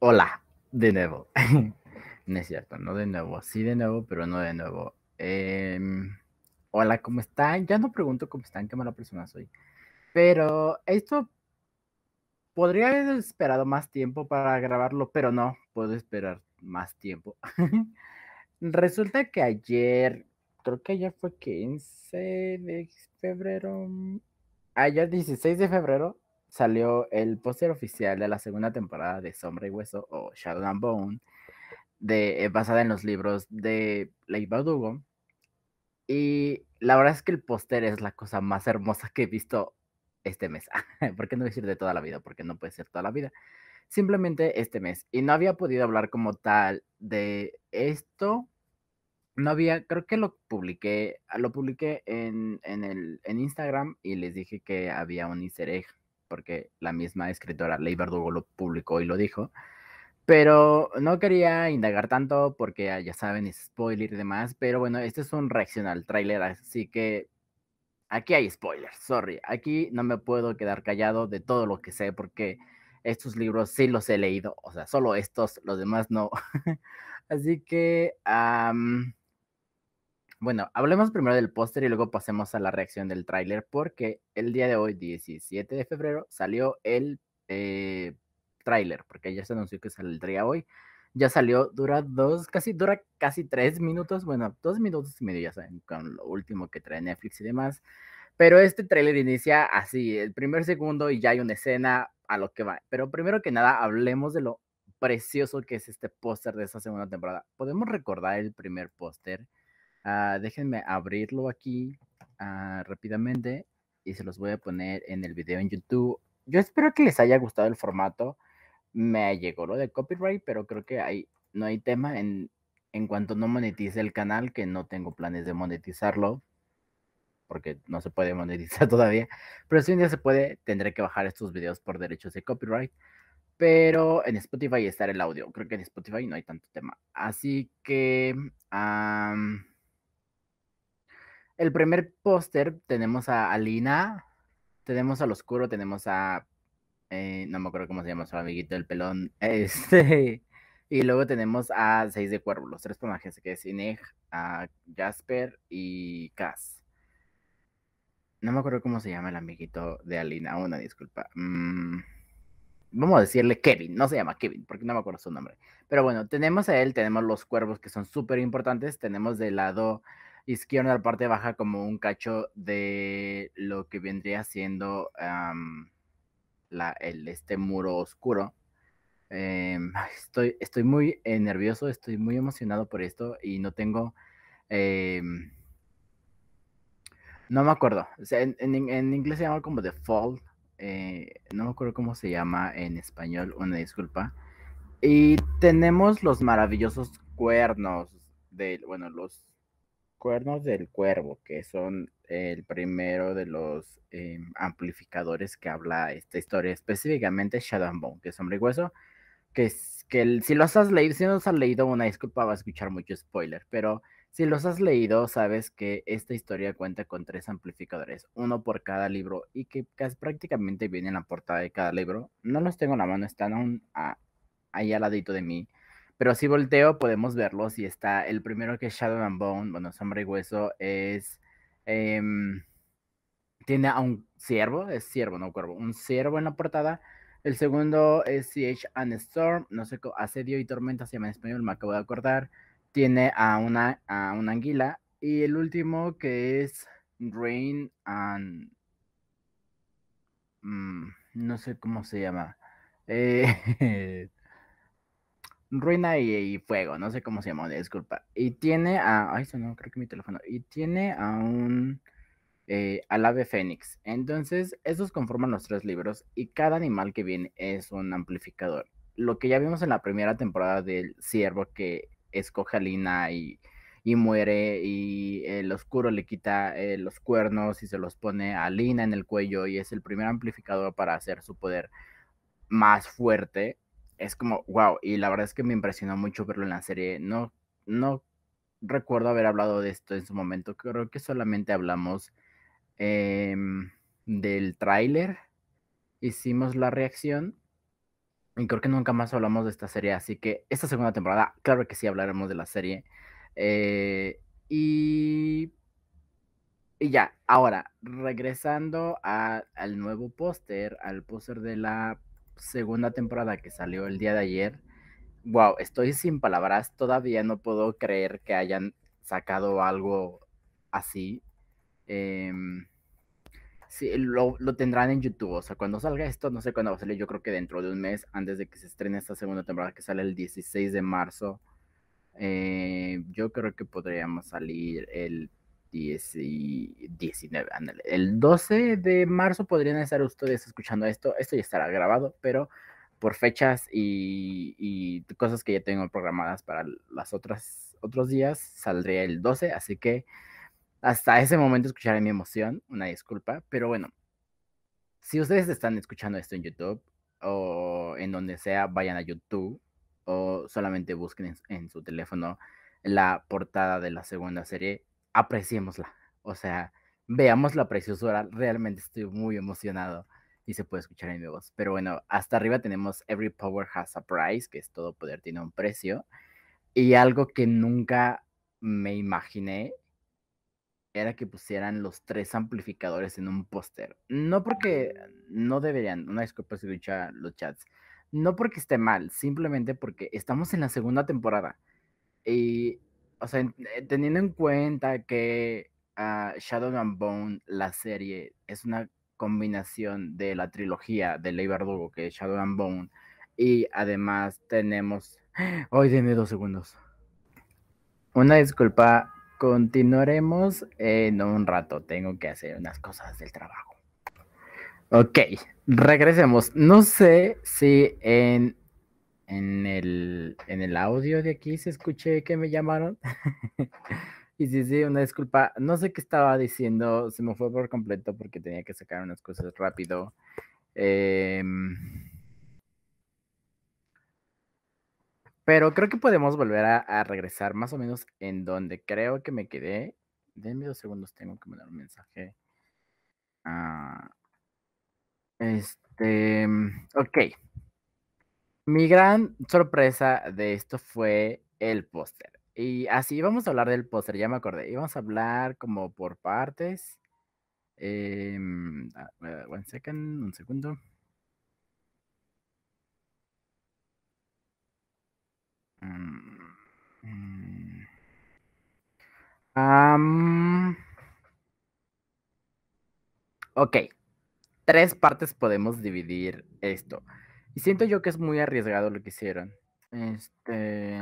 hola, de nuevo. no es cierto, no de nuevo, sí de nuevo, pero no de nuevo. Em, hola, ¿cómo están? Ya no pregunto cómo están, qué mala persona soy. Pero esto podría haber esperado más tiempo para grabarlo, pero no, puedo esperar más tiempo. Resulta que ayer, creo que ayer fue 15 de febrero, ayer 16 de febrero, salió el póster oficial de la segunda temporada de Sombra y Hueso o Shadow and Bone, de, eh, basada en los libros de Leigh Bardugo. Y la verdad es que el póster es la cosa más hermosa que he visto este mes. ¿Por qué no decir de toda la vida? Porque no puede ser toda la vida. Simplemente este mes. Y no había podido hablar como tal de esto. No había, creo que lo publiqué, lo publiqué en, en, el, en Instagram y les dije que había un easter porque la misma escritora Ley Verdugo lo publicó y lo dijo. Pero no quería indagar tanto porque ya saben, spoiler y demás. Pero bueno, este es un Reaccional Trailer, así que aquí hay spoilers, sorry. Aquí no me puedo quedar callado de todo lo que sé porque estos libros sí los he leído, o sea, solo estos, los demás no. Así que bueno, hablemos primero del póster y luego pasemos a la reacción del tráiler, porque el día de hoy, 17 de febrero, salió el eh, tráiler, porque ya se anunció que saldría hoy. Ya salió, dura dos, casi, dura casi tres minutos, bueno, dos minutos y medio, ya saben, con lo último que trae Netflix y demás. Pero este tráiler inicia así, el primer segundo y ya hay una escena a lo que va. Pero primero que nada, hablemos de lo precioso que es este póster de esa segunda temporada. Podemos recordar el primer póster Ah, déjenme abrirlo aquí ah, rápidamente y se los voy a poner en el video en YouTube. Yo espero que les haya gustado el formato. Me llegó lo de copyright, pero creo que hay, no hay tema en, en cuanto no monetice el canal, que no tengo planes de monetizarlo, porque no se puede monetizar todavía. Pero si un día se puede, tendré que bajar estos videos por derechos de copyright. Pero en Spotify está el audio. Creo que en Spotify no hay tanto tema. Así que el primer póster tenemos a Alina, tenemos al oscuro, tenemos a. Eh, no me acuerdo cómo se llama su amiguito, del pelón. Este. Y luego tenemos a Seis de cuervos, los tres personajes, que es Ineg, a Jasper y Cass. No me acuerdo cómo se llama el amiguito de Alina, una disculpa. Mm, vamos a decirle Kevin, no se llama Kevin, porque no me acuerdo su nombre. Pero bueno, tenemos a él, tenemos los cuervos que son súper importantes, tenemos de lado izquierda, la parte baja, como un cacho de lo que vendría siendo el, este muro oscuro. Em, estoy, estoy muy eh, nervioso, estoy muy emocionado por esto y no tengo... Em, no me acuerdo. en, en, inglés se llama como default. Eh, no me acuerdo cómo se llama en español, una disculpa. Y tenemos los maravillosos cuernos de, bueno, los cuernos del cuervo, que son el primero de los em, amplificadores que habla esta historia, específicamente Shadow Bone, que es hombre y hueso, que, que si los has leído, si no los has leído, una disculpa, va a escuchar mucho spoiler, pero si los has leído, sabes que esta historia cuenta con tres amplificadores, uno por cada libro y que prácticamente viene en la portada de cada libro. No los tengo en la mano, están aún ahí al ladito de mí pero si volteo, podemos verlos y está el primero que es Shadow and Bone, bueno, Sombra y Hueso, es... Em, tiene a un ciervo, es ciervo, no cuervo, un ciervo en la portada. El segundo es CH and Storm, no sé, Asedio y Tormenta se llama en español, me acabo de acordar. Tiene a una, a una anguila. Y el último que es Rain and... Mm, no sé cómo se llama. Eh, Ruina y, Fuego, no sé cómo se llama, disculpa. Y tiene a. Ay, no, creo que mi teléfono. Y tiene a un. Eh, al ave fénix. Entonces, esos conforman los tres libros y cada animal que viene es un amplificador. Lo que ya vimos en la primera temporada del ciervo que escoge a Lina y, muere y el oscuro le quita eh, los cuernos y se los pone a Lina en el cuello y es el primer amplificador para hacer su poder más fuerte es como, wow, y la verdad es que me impresionó mucho verlo en la serie. No, no recuerdo haber hablado de esto en su momento, creo que solamente hablamos em, del tráiler, hicimos la reacción y creo que nunca más hablamos de esta serie, así que esta segunda temporada, claro que sí hablaremos de la serie. Eh, y, y ya, ahora, regresando al nuevo póster, al póster de la segunda temporada que salió el día de ayer, wow, estoy sin palabras, todavía no puedo creer que hayan sacado algo así. Em, sí, lo, tendrán en YouTube, o sea, cuando salga esto, no sé cuándo va a salir, yo creo que dentro de un mes, antes de que se estrene esta segunda temporada que sale el 16 de marzo, eh, yo creo que podríamos salir el 19, El 12 de marzo podrían estar ustedes escuchando esto. Esto ya estará grabado, pero por fechas y, cosas que ya tengo programadas para las otras otros días saldría el 12, así que hasta ese momento escucharé mi emoción, una disculpa, pero bueno. Si ustedes están escuchando esto en YouTube o en donde sea, vayan a YouTube o solamente busquen en su teléfono la portada de la segunda serie apreciémosla. O sea, veamos la preciosura. Realmente estoy muy emocionado y se puede escuchar en mi voz. Pero bueno, hasta arriba tenemos Every Power Has a Price, que es todo poder tiene un precio. Y algo que nunca me imaginé era que pusieran los tres amplificadores en un póster. No porque no deberían, una disculpa si escucha los chats. No porque esté mal, simplemente porque estamos en la segunda temporada. Y o sea, eh, teniendo en cuenta que ah, Shadow and Bone, la serie, es una combinación de la trilogía de Leigh Bardugo, que es Shadow and Bone, y además tenemos... Hoy tiene dos segundos. Una disculpa, continuaremos en un rato. Tengo que hacer unas cosas del trabajo. Ok, regresemos. No sé si en en el, audio de aquí se escuché que me llamaron. y sí, sí, una disculpa. No sé qué estaba diciendo, se me fue por completo porque tenía que sacar unas cosas rápido. Em, pero creo que podemos volver a, regresar más o menos en donde creo que me quedé. Denme dos segundos, tengo que mandar un mensaje. Este... este, ok. Mi gran sorpresa de esto fue el póster. Y así vamos a hablar del póster, ya me acordé. Íbamos a hablar como por partes. Em, one second, un segundo. Mm, mm. ok, tres partes podemos dividir esto siento yo que es muy arriesgado lo que hicieron. Este.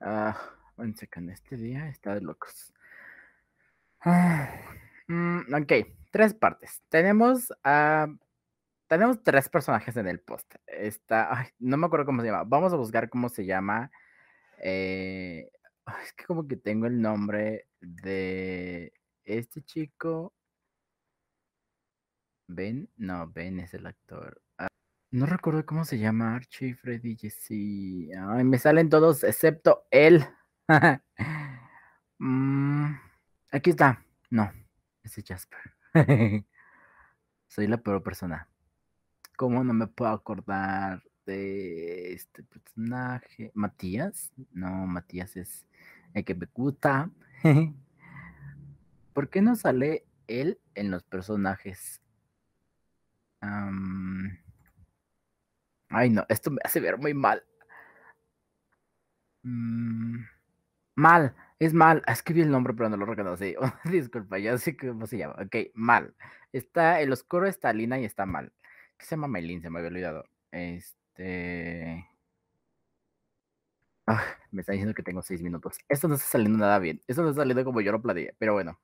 Ah, un Este día está de locos. Mm, ok, tres partes. Tenemos a. tenemos tres personajes en el post. Está. no me acuerdo cómo se llama. Vamos a buscar cómo se llama. Eh, es que como que tengo el nombre de este chico Ben, no, Ben es el actor. Ah, no recuerdo cómo se llama Archie, Freddy, Jesse. Ay, me salen todos excepto él. Mm, aquí está. No, ese Jasper. Soy la peor persona. ¿Cómo no me puedo acordar de este personaje? ¿Matías? No, Matías es el que me gusta. ¿Por qué no sale él en los personajes? Ay, no, esto me hace ver muy mal. Mm, mal, es mal. Ah, Escribí el nombre, pero no lo reconocí. Oh, disculpa, ya sé cómo se llama. Ok, mal. Está, el oscuro está Lina y está mal. ¿Qué se llama Melin? Se me había olvidado. Este. Ah, me está diciendo que tengo seis minutos. Esto no está saliendo nada bien. Esto no está saliendo como yo lo planeé, pero bueno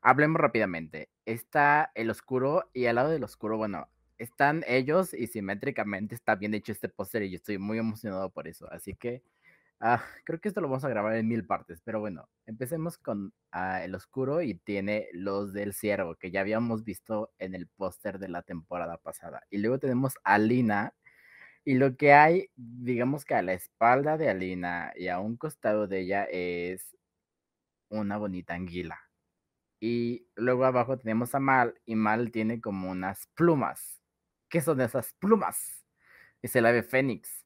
hablemos rápidamente. Está el oscuro y al lado del oscuro, bueno, están ellos y simétricamente está bien hecho este póster y yo estoy muy emocionado por eso. Así que ah, creo que esto lo vamos a grabar en mil partes. Pero bueno, empecemos con ah, el oscuro y tiene los del ciervo que ya habíamos visto en el póster de la temporada pasada. Y luego tenemos a Lina. Y lo que hay, digamos que a la espalda de Alina y a un costado de ella es una bonita anguila y luego abajo tenemos a Mal y Mal tiene como unas plumas. ¿Qué son esas plumas? Es el ave fénix,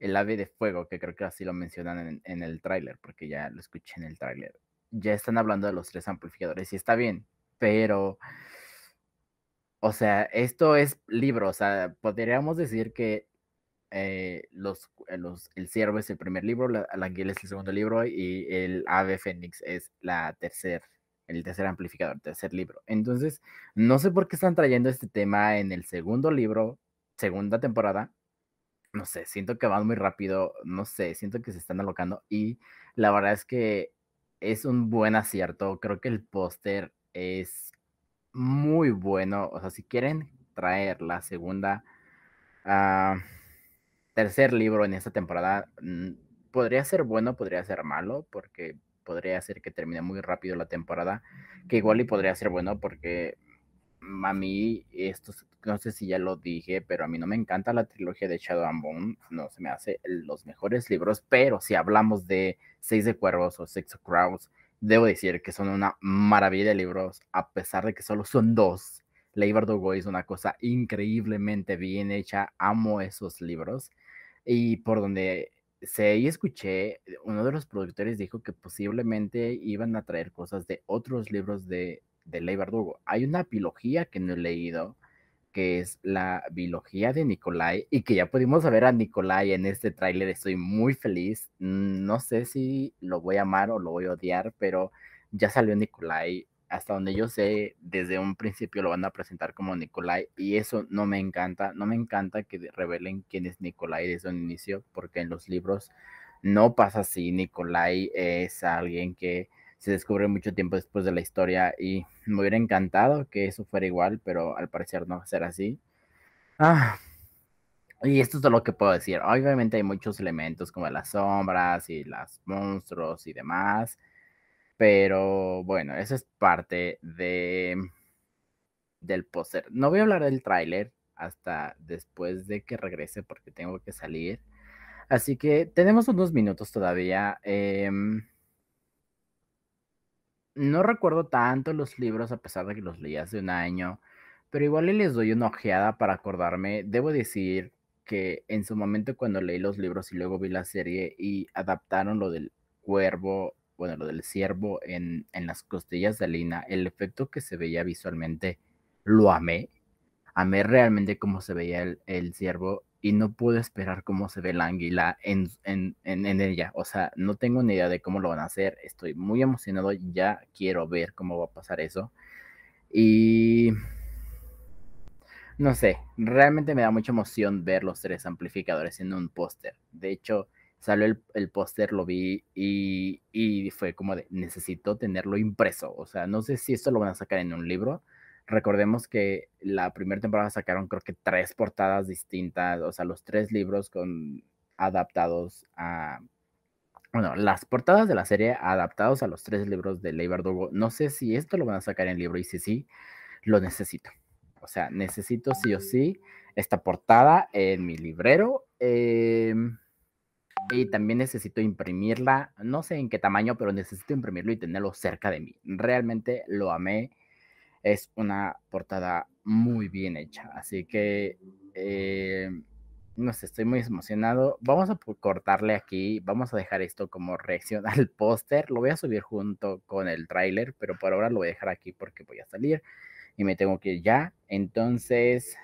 el ave de fuego, que creo que así lo mencionan en, el tráiler, porque ya lo escuché en el tráiler. Ya están hablando de los tres amplificadores y está bien, pero... O sea, esto es libro, o sea, podríamos decir que eh, eh, los, el ciervo es el primer libro, el la anguila es el segundo libro y el ave fénix es la tercera el tercer amplificador, tercer libro. Entonces, no sé por qué están trayendo este tema en el segundo libro, segunda temporada. No sé, siento que van muy rápido, no sé, siento que se están alocando y la verdad es que es un buen acierto. Creo que el póster es muy bueno. O sea, si quieren traer la segunda, ah, tercer libro en esta temporada, mm, podría ser bueno, podría ser malo, porque podría hacer que termine muy rápido la temporada, que igual y podría ser bueno porque mm, a mí, esto, no sé si ya lo dije, pero a mí no me encanta la trilogía de Shadow and Bone, no se me hace los mejores libros, pero si hablamos de Seis de Cuervos o Six of Crows, debo decir que son una maravilla de libros, a pesar de que solo son dos. Leigh Dogo es una cosa increíblemente bien hecha, amo esos libros. Y por donde Sí, escuché, eh, uno de los productores dijo que posiblemente iban a traer cosas de otros libros de, de Ley Bardugo. Hay una biología que no he leído, que es la biología de Nicolai, y que ya pudimos ver a Nicolai en este tráiler. Estoy muy feliz. No sé si lo voy a amar o lo voy a odiar, pero ya salió Nicolai hasta donde yo sé, desde un principio lo van a presentar como Nikolai y eso no me encanta, no me encanta que revelen quién es Nikolai desde un inicio, porque en los libros no pasa así, Nikolai es alguien que se descubre mucho tiempo después de la historia y me hubiera encantado que eso fuera igual, pero al parecer no va a ser así. Ah, y esto es todo lo que puedo decir. Obviamente hay muchos elementos como las sombras y los monstruos y demás pero bueno, esa es parte de del póster. No voy a hablar del tráiler hasta después de que regrese porque tengo que salir. Así que tenemos unos minutos todavía. Em, no recuerdo tanto los libros a pesar de que los leí hace un año, pero igual les doy una ojeada para acordarme. Debo decir que en su momento cuando leí los libros y luego vi la serie y adaptaron lo del cuervo bueno, lo del ciervo en, las costillas de Lina, el efecto que se veía visualmente, lo amé. Amé realmente cómo se veía el, el ciervo y no pude esperar cómo se ve la anguila en, en, ella. O sea, no tengo ni idea de cómo lo van a hacer. Estoy muy emocionado. Ya quiero ver cómo va a pasar eso. Y... No sé, realmente me da mucha emoción ver los tres amplificadores en un póster. De hecho, salió el, el póster, lo vi y, y, fue como de, necesito tenerlo impreso. O sea, no sé si esto lo van a sacar en un libro. Recordemos que la primera temporada sacaron creo que tres portadas distintas, o sea, los tres libros con adaptados a... Bueno, las portadas de la serie adaptados a los tres libros de Leigh No sé si esto lo van a sacar en el libro y si sí, lo necesito. O sea, necesito sí o sí esta portada en mi librero. Eh, y también necesito imprimirla, no sé en qué tamaño, pero necesito imprimirlo y tenerlo cerca de mí. Realmente lo amé. Es una portada muy bien hecha. Así que, eh, no sé, estoy muy emocionado. Vamos a cortarle aquí. Vamos a dejar esto como reacción al póster. Lo voy a subir junto con el tráiler, pero por ahora lo voy a dejar aquí porque voy a salir y me tengo que ir ya. Entonces,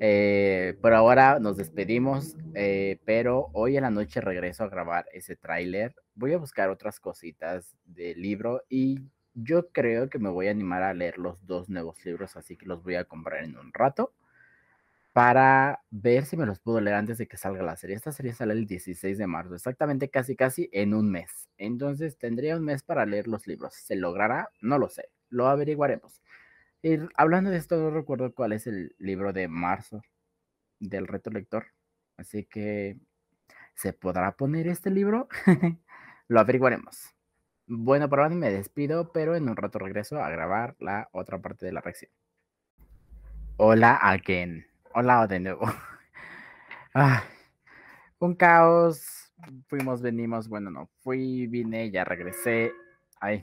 eh, por ahora nos despedimos, eh, pero hoy en la noche regreso a grabar ese tráiler. Voy a buscar otras cositas del libro y yo creo que me voy a animar a leer los dos nuevos libros, así que los voy a comprar en un rato para ver si me los puedo leer antes de que salga la serie. Esta serie sale el 16 de marzo, exactamente casi casi en un mes. Entonces tendría un mes para leer los libros. ¿Se logrará? No lo sé, lo averiguaremos. Y hablando de esto, no recuerdo cuál es el libro de marzo del reto lector. Así que, ¿se podrá poner este libro? Lo averiguaremos. Bueno, por ahora me despido, pero en un rato regreso a grabar la otra parte de la reacción. Hola a quien. Hola de nuevo. Ah, un caos. Fuimos, venimos. Bueno, no fui, vine, ya regresé. Ahí.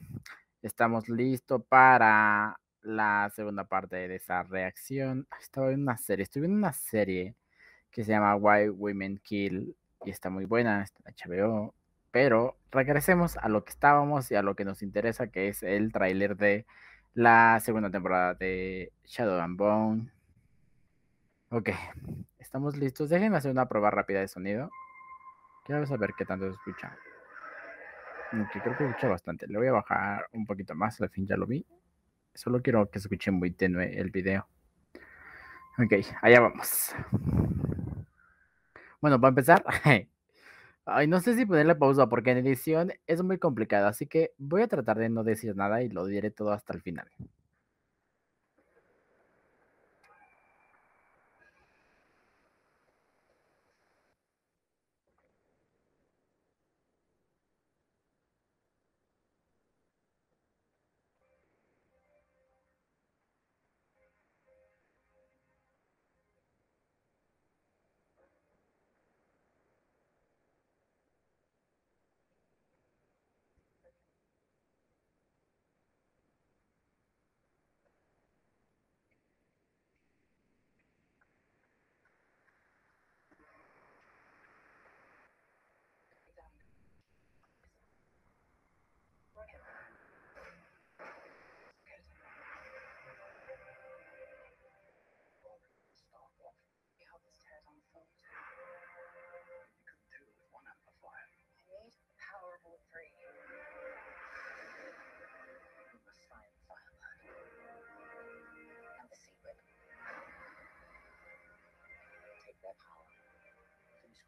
Estamos listos para la segunda parte de esa reacción. Ah, estaba en una serie, estuve en una serie que se llama Why Women Kill y está muy buena, está en Pero regresemos a lo que estábamos y a lo que nos interesa, que es el tráiler de la segunda temporada de Shadow and Bone. Ok, estamos listos. Déjenme hacer una prueba rápida de sonido. Quiero saber qué tanto se escucha. creo que escucha bastante. Le voy a bajar un poquito más, al fin ya lo vi. Solo quiero que escuchen muy tenue el video. Ok, allá vamos. Bueno, para empezar, ay, no sé si ponerle pausa porque en edición es muy complicado, así que voy a tratar de no decir nada y lo diré todo hasta el final.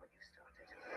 what you started.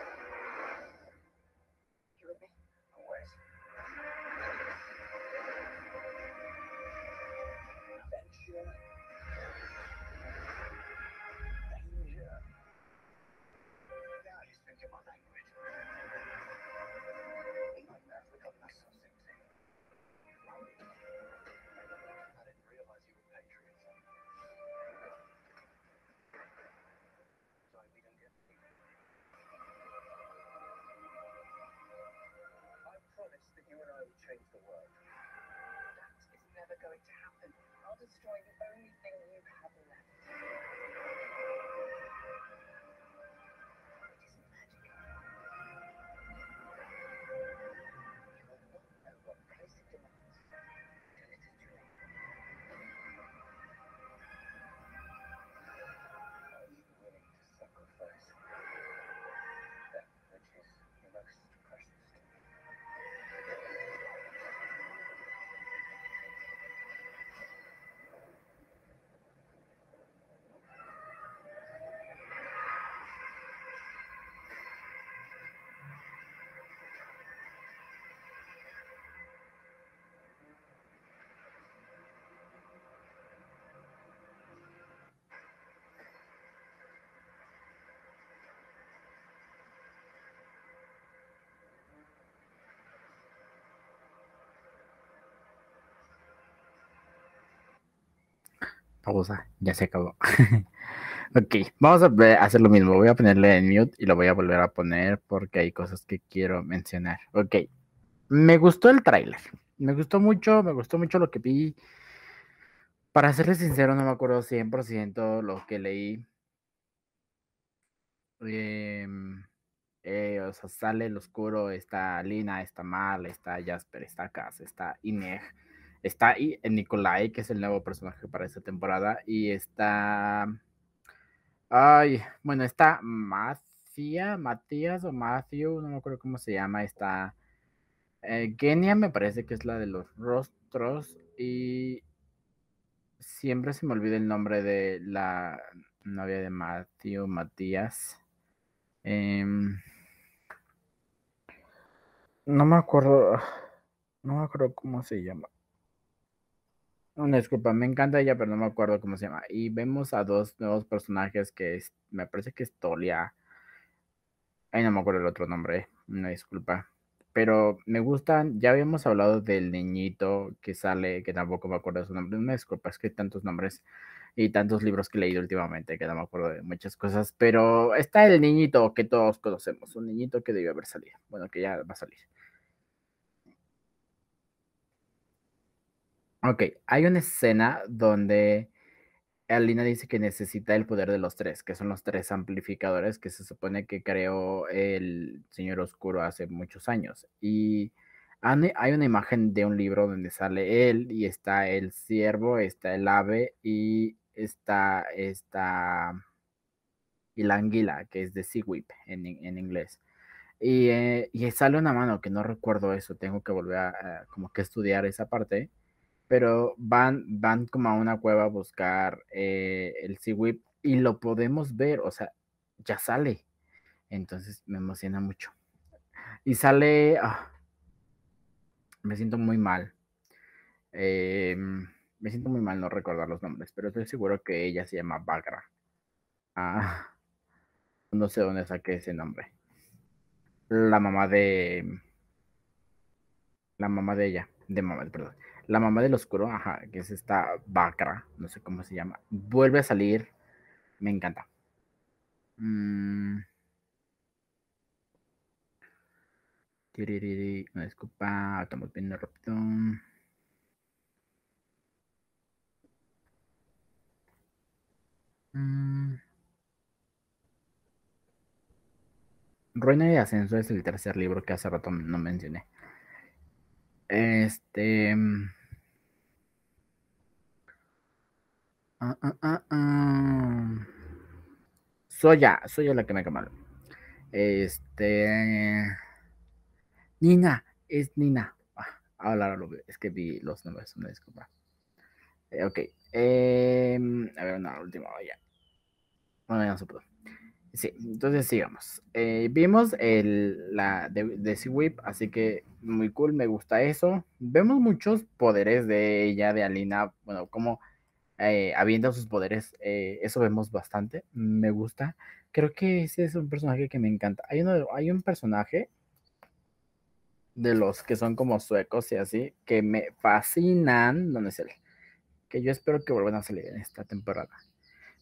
pausa, ya se acabó. ok, vamos a eh, hacer lo mismo. Voy a ponerle en mute y lo voy a volver a poner porque hay cosas que quiero mencionar. Ok, me gustó el tráiler. Me gustó mucho, me gustó mucho lo que vi. Para serles sincero, no me acuerdo 100% lo que leí. Em, eh, o sea, sale el oscuro, está Lina, está Mal, está Jasper, está Cass, está Ineg Está ahí eh, Nikolai, que es el nuevo personaje para esta temporada. Y está. Ay, bueno, está Mafia, Matías o Matthew, no me acuerdo cómo se llama. Está. Eh, Genia, me parece que es la de los rostros. Y. Siempre se me olvida el nombre de la novia de Matthew, Matías. Em, no me acuerdo. No me acuerdo cómo se llama. Una disculpa, me encanta ella, pero no me acuerdo cómo se llama. Y vemos a dos nuevos personajes que me parece que es Tolia. Ay, no me acuerdo el otro nombre, una disculpa. Pero me gustan, ya habíamos hablado del niñito que sale, que tampoco me acuerdo su nombre. Una disculpa, es que hay tantos nombres y tantos libros que he leído últimamente que no me acuerdo de muchas cosas. Pero está el niñito que todos conocemos, un niñito que debió haber salido. Bueno, que ya va a salir. Ok, hay una escena donde Alina dice que necesita el poder de los tres, que son los tres amplificadores que se supone que creó el Señor Oscuro hace muchos años. Y hay una imagen de un libro donde sale él y está el ciervo, está el ave y está, esta y la anguila, que es de seaweed en, en inglés. Y, eh, y, sale una mano que no recuerdo eso, tengo que volver a, a como que estudiar esa parte pero van, van como a una cueva a buscar eh, el Seaweed y lo podemos ver, o sea, ya sale. Entonces me emociona mucho. Y sale, ah, me siento muy mal. Em, me siento muy mal no recordar los nombres, pero estoy seguro que ella se llama Bagra. Ah, no sé dónde saqué ese nombre. La mamá de... La mamá de ella, de mamá, perdón la mamá del oscuro, ajá, que es esta Bacra, no sé cómo se llama, vuelve a salir. Me encanta. Mm. disculpa, estamos viendo rápido. Mm. Ruina de Ascenso es el tercer libro que hace rato no mencioné. Este. Mm. Ah, ah, ah, soy yo soy Soya, la que me haga mal. Este. Nina, es Nina. Ah, ahora lo veo, es que vi los nombres, una disculpa. Eh, ok. Em, a ver, una última, ya. Bueno, ya no se pudo. Sí, entonces sigamos. Eh, vimos el, la de, de Whip, así que muy cool, me gusta eso. Vemos muchos poderes de ella, de Alina, bueno, como eh, habiendo sus poderes, eh, eso vemos bastante, me gusta. Creo que ese es un personaje que me encanta. Hay, uno, hay un personaje de los que son como suecos y así, que me fascinan, ¿dónde es Que yo espero que vuelvan a salir en esta temporada.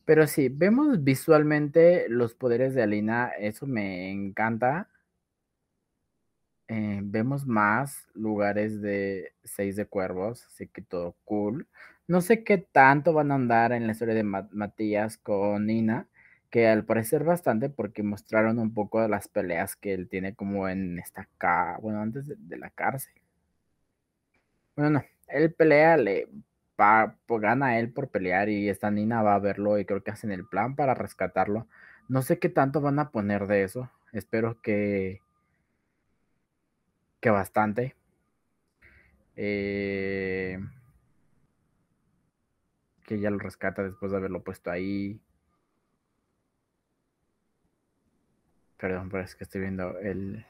Pero sí, vemos visualmente los poderes de Alina, eso me encanta. Eh, vemos más lugares de seis de cuervos, así que todo cool. No sé qué tanto van a andar en la historia de Matías con Nina, que al parecer bastante porque mostraron un poco de las peleas que él tiene como en esta ca bueno, antes de, la cárcel. Bueno, él pelea, le pues, gana él por pelear y esta Nina va a verlo y creo que hacen el plan para rescatarlo. No sé qué tanto van a poner de eso. Espero que que bastante. Eh, que ya lo rescata después de haberlo puesto ahí. Perdón, pero es que estoy viendo el.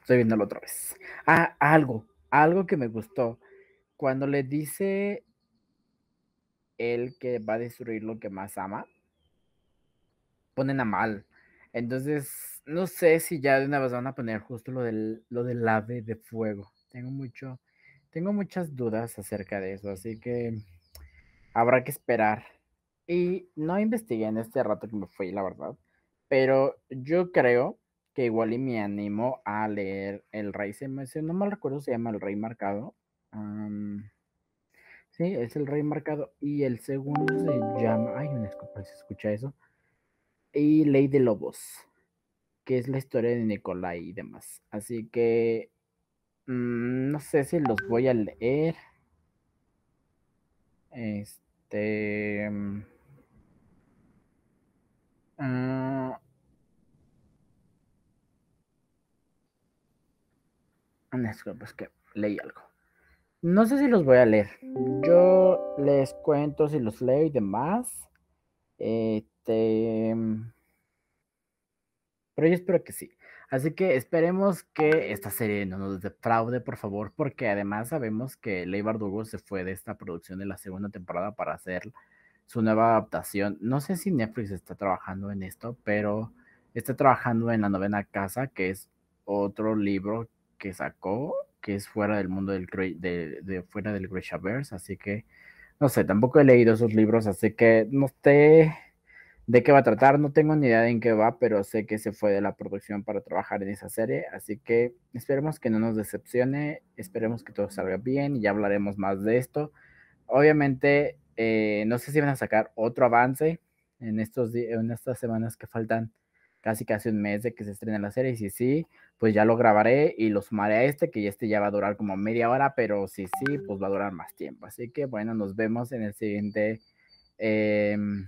Estoy viéndolo otra vez. Ah, algo. Algo que me gustó. Cuando le dice él que va a destruir lo que más ama, ponen a mal. Entonces, no sé si ya de una vez van a poner justo lo del, lo del ave de fuego. Tengo mucho, tengo muchas dudas acerca de eso, así que habrá que esperar. Y no investigué en este rato que me fui, la verdad. Pero yo creo que igual y me animo a leer El Rey. Se me, no mal recuerdo, se llama El Rey Marcado. sí, es El Rey Marcado. Y el segundo se llama. Ay, una escopa, se escucha eso. Y Ley de Lobos, que es la historia de Nicolai y demás. Así que. Mm, no sé si los voy a leer. Este. Mm, ah, que leí algo. No sé si los voy a leer. Yo les cuento si los leo y demás. Este. Mm, pero yo espero que sí. Así que esperemos que esta serie no nos defraude, por favor, porque además sabemos que Leigh Bardugo se fue de esta producción de la segunda temporada para hacer su nueva adaptación. No sé si Netflix está trabajando en esto, pero está trabajando en La Novena Casa, que es otro libro que sacó, que es fuera del mundo del, de, de fuera del Grishaverse, así que no sé, tampoco he leído esos libros, así que no sé ¿De qué va a tratar? No tengo ni idea de en qué va, pero sé que se fue de la producción para trabajar en esa serie, así que esperemos que no nos decepcione, esperemos que todo salga bien y ya hablaremos más de esto. Obviamente, eh, no sé si van a sacar otro avance en, estos, en estas semanas que faltan casi casi un mes de que se estrene la serie, y si sí, pues ya lo grabaré y lo sumaré a este, que este ya va a durar como media hora, pero si sí, pues va a durar más tiempo. Así que bueno, nos vemos en el siguiente... Em,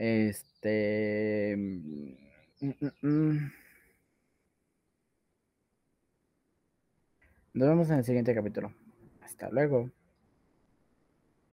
este. Mm, mm, mm, Nos vemos en el siguiente capítulo. Hasta luego.